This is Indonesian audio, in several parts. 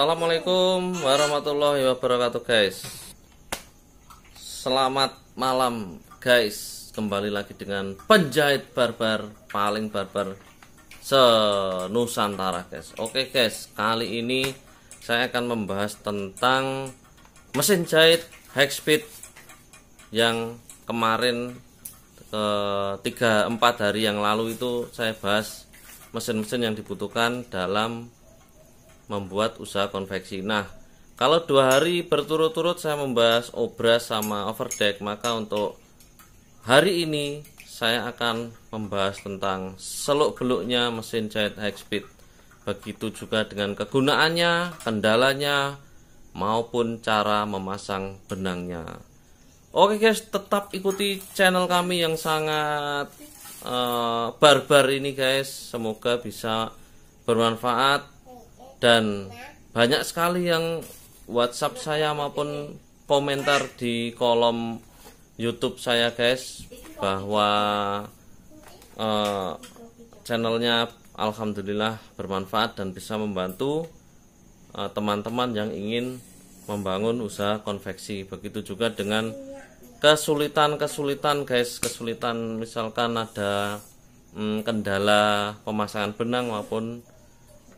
Assalamualaikum warahmatullahi wabarakatuh guys Selamat malam guys Kembali lagi dengan penjahit barbar Paling barbar senusantara guys Oke guys kali ini saya akan membahas tentang Mesin jahit high speed Yang kemarin eh, tiga 3 empat hari yang lalu itu saya bahas mesin-mesin yang dibutuhkan dalam membuat usaha konveksi. Nah, kalau dua hari berturut-turut saya membahas obras sama overdeck, maka untuk hari ini saya akan membahas tentang seluk-beluknya mesin jahit high speed. Begitu juga dengan kegunaannya, kendalanya, maupun cara memasang benangnya. Oke guys, tetap ikuti channel kami yang sangat eh, barbar uh, bar ini guys. Semoga bisa bermanfaat dan banyak sekali yang WhatsApp saya maupun komentar di kolom YouTube saya guys bahwa uh, channelnya Alhamdulillah bermanfaat dan bisa membantu eh, teman-teman uh, yang ingin membangun usaha konveksi begitu juga dengan kesulitan-kesulitan guys kesulitan misalkan ada hmm, kendala pemasangan benang maupun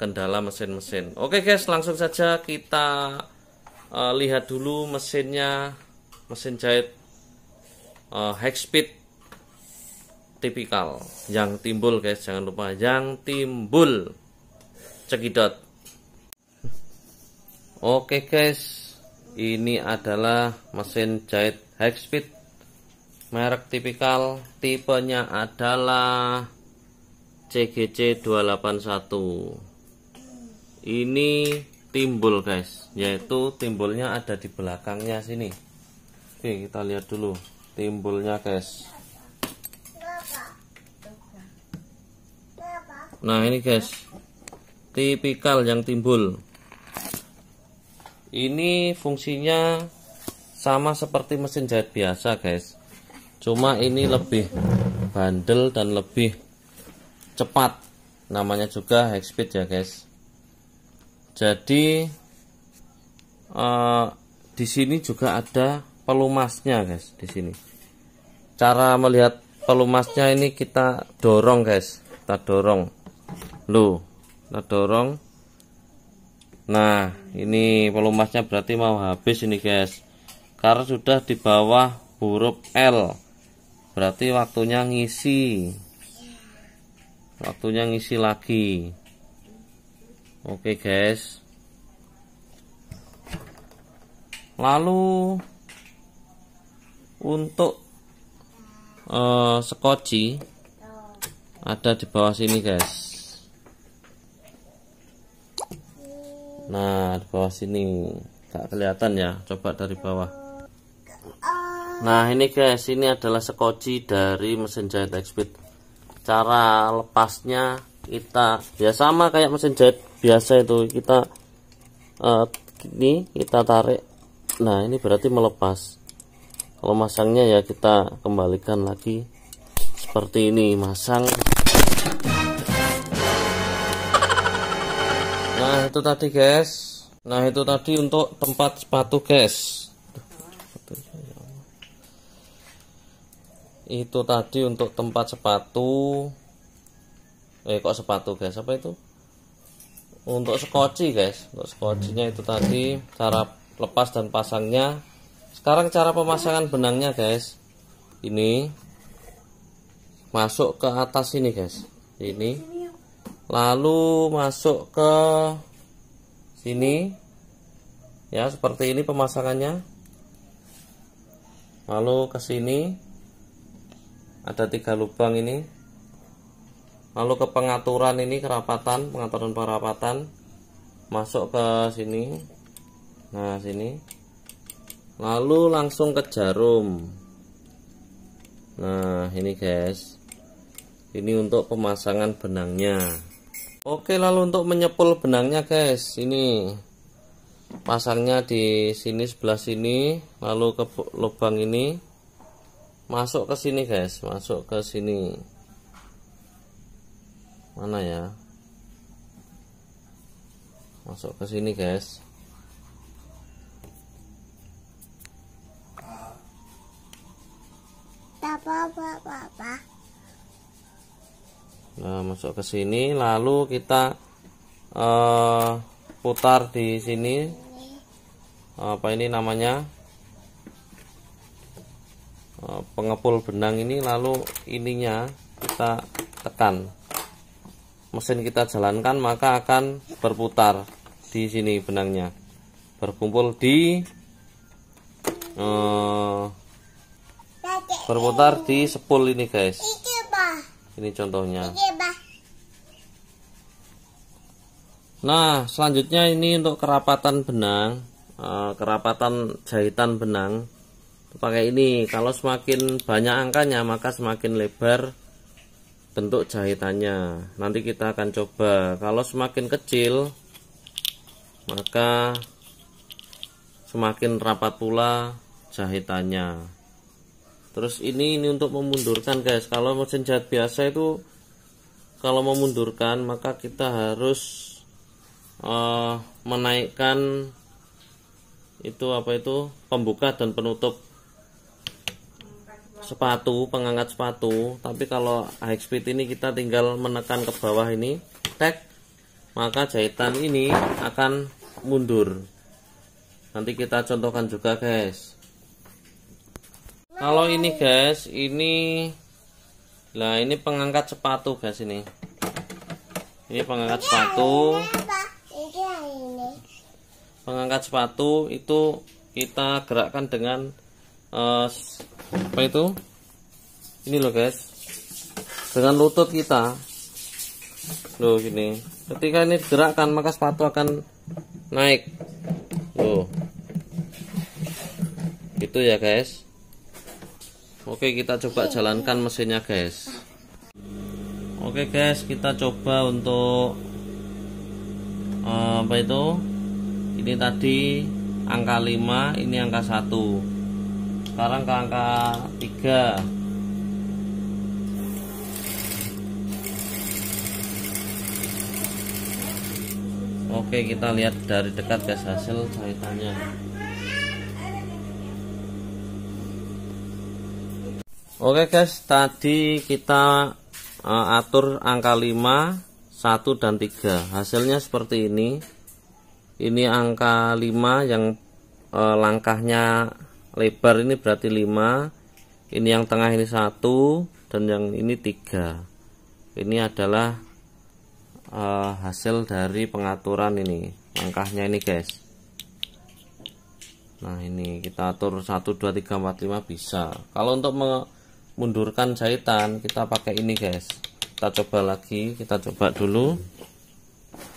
kendala mesin-mesin. Oke guys, langsung saja kita uh, lihat dulu mesinnya, mesin jahit uh, eh, high speed tipikal yang timbul guys, jangan lupa yang timbul cekidot. Oke guys, ini adalah mesin jahit high speed merek tipikal tipenya adalah CGC 281 ini timbul guys yaitu timbulnya ada di belakangnya sini oke kita lihat dulu timbulnya guys nah ini guys tipikal yang timbul ini fungsinya sama seperti mesin jahit biasa guys cuma ini lebih bandel dan lebih cepat namanya juga high speed ya guys jadi uh, di sini juga ada pelumasnya guys di sini. Cara melihat pelumasnya ini kita dorong guys, kita dorong. Lu, kita dorong. Nah, ini pelumasnya berarti mau habis ini guys. Karena sudah di bawah huruf L. Berarti waktunya ngisi. Waktunya ngisi lagi oke guys lalu untuk uh, eh, skoci ada di bawah sini guys nah di bawah sini tak kelihatan ya coba dari bawah nah ini guys ini adalah sekoci dari mesin jahit XPIT cara lepasnya kita ya sama kayak mesin jahit biasa itu kita uh, ini kita tarik nah ini berarti melepas kalau masangnya ya kita kembalikan lagi seperti ini masang nah itu tadi guys nah itu tadi untuk tempat sepatu guys itu tadi untuk tempat sepatu eh kok sepatu guys apa itu untuk skoci guys untuk skocinya itu tadi cara lepas dan pasangnya sekarang cara pemasangan benangnya guys ini masuk ke atas ini guys ini lalu masuk ke sini ya seperti ini pemasangannya lalu ke sini ada tiga lubang ini lalu ke pengaturan ini kerapatan pengaturan perapatan masuk ke sini nah sini lalu langsung ke jarum nah ini guys ini untuk pemasangan benangnya oke lalu untuk menyepul benangnya guys ini pasangnya di sini sebelah sini lalu ke lubang ini masuk ke sini guys masuk ke sini mana ya masuk ke sini guys Nah, masuk ke sini lalu kita uh, putar di sini. Apa ini namanya? Uh, pengepul benang ini lalu ininya kita tekan mesin kita jalankan maka akan berputar di sini benangnya berkumpul di eh, berputar di sepul ini guys ini contohnya nah selanjutnya ini untuk kerapatan benang eh, kerapatan jahitan benang pakai ini kalau semakin banyak angkanya maka semakin lebar bentuk jahitannya nanti kita akan coba kalau semakin kecil maka semakin rapat pula jahitannya terus ini ini untuk memundurkan guys kalau mesin jahit biasa itu kalau memundurkan maka kita harus uh, menaikkan itu apa itu pembuka dan penutup sepatu pengangkat sepatu tapi kalau high speed ini kita tinggal menekan ke bawah ini tek maka jahitan ini akan mundur nanti kita contohkan juga guys kalau ini guys ini lah ini pengangkat sepatu guys ini ini pengangkat sepatu pengangkat sepatu itu kita gerakkan dengan Eh, apa itu ini loh guys dengan lutut kita loh gini ketika ini digerakkan maka sepatu akan naik loh gitu ya guys oke kita coba jalankan mesinnya guys oke guys kita coba untuk eh, apa itu ini tadi angka 5 ini angka 1 sekarang ke angka 3 Oke kita lihat dari dekat guys hasil jahitannya Oke guys tadi kita uh, atur angka 5 1 dan 3 hasilnya seperti ini ini angka 5 yang uh, langkahnya lebar ini berarti 5 ini yang tengah ini satu dan yang ini tiga ini adalah uh, hasil dari pengaturan ini langkahnya ini guys nah ini kita atur 1 2 3 4 5 bisa kalau untuk memundurkan jahitan kita pakai ini guys kita coba lagi kita coba dulu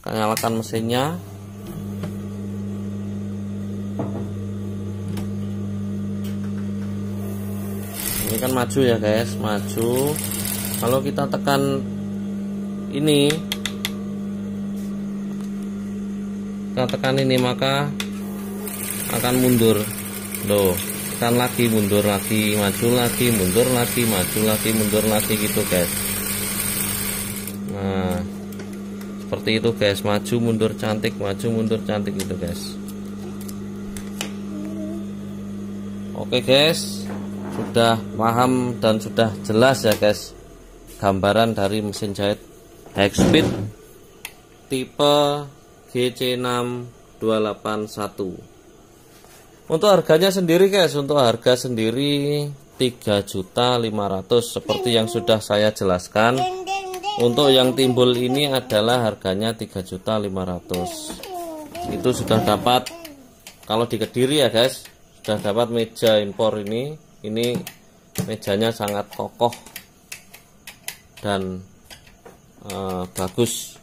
kita nyalakan mesinnya kan maju ya guys maju kalau kita tekan ini kita tekan ini maka akan mundur loh kan lagi mundur lagi maju lagi mundur lagi maju lagi mundur lagi gitu guys nah seperti itu guys maju mundur cantik maju mundur cantik gitu guys oke okay, guys sudah paham dan sudah jelas ya guys gambaran dari mesin jahit speed tipe GC6281 untuk harganya sendiri guys, untuk harga sendiri 3.500 seperti yang sudah saya jelaskan. Untuk yang timbul ini adalah harganya 3.500. Itu sudah dapat kalau di Kediri ya guys, sudah dapat meja impor ini ini mejanya sangat kokoh dan e, bagus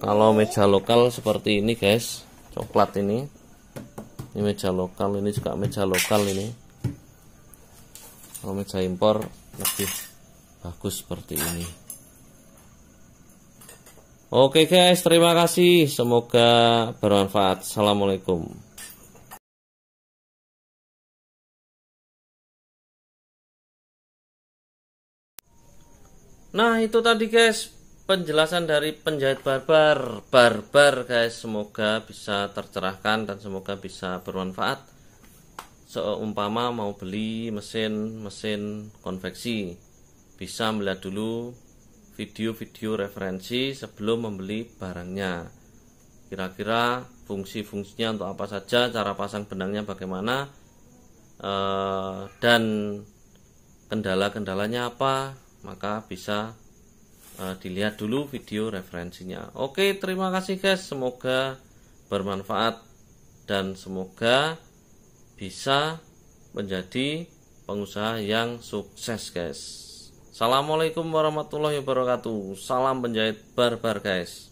kalau meja lokal seperti ini guys coklat ini ini meja lokal ini juga meja lokal ini kalau meja impor lebih bagus seperti ini oke guys terima kasih semoga bermanfaat assalamualaikum Nah itu tadi guys penjelasan dari penjahit barbar barbar guys semoga bisa tercerahkan dan semoga bisa bermanfaat seumpama mau beli mesin mesin konveksi bisa melihat dulu video-video referensi sebelum membeli barangnya kira-kira fungsi-fungsinya untuk apa saja cara pasang benangnya bagaimana eh, dan kendala-kendalanya apa maka bisa uh, dilihat dulu video referensinya. Oke, terima kasih guys, semoga bermanfaat dan semoga bisa menjadi pengusaha yang sukses guys. Assalamualaikum warahmatullahi wabarakatuh. Salam penjahit barbar guys.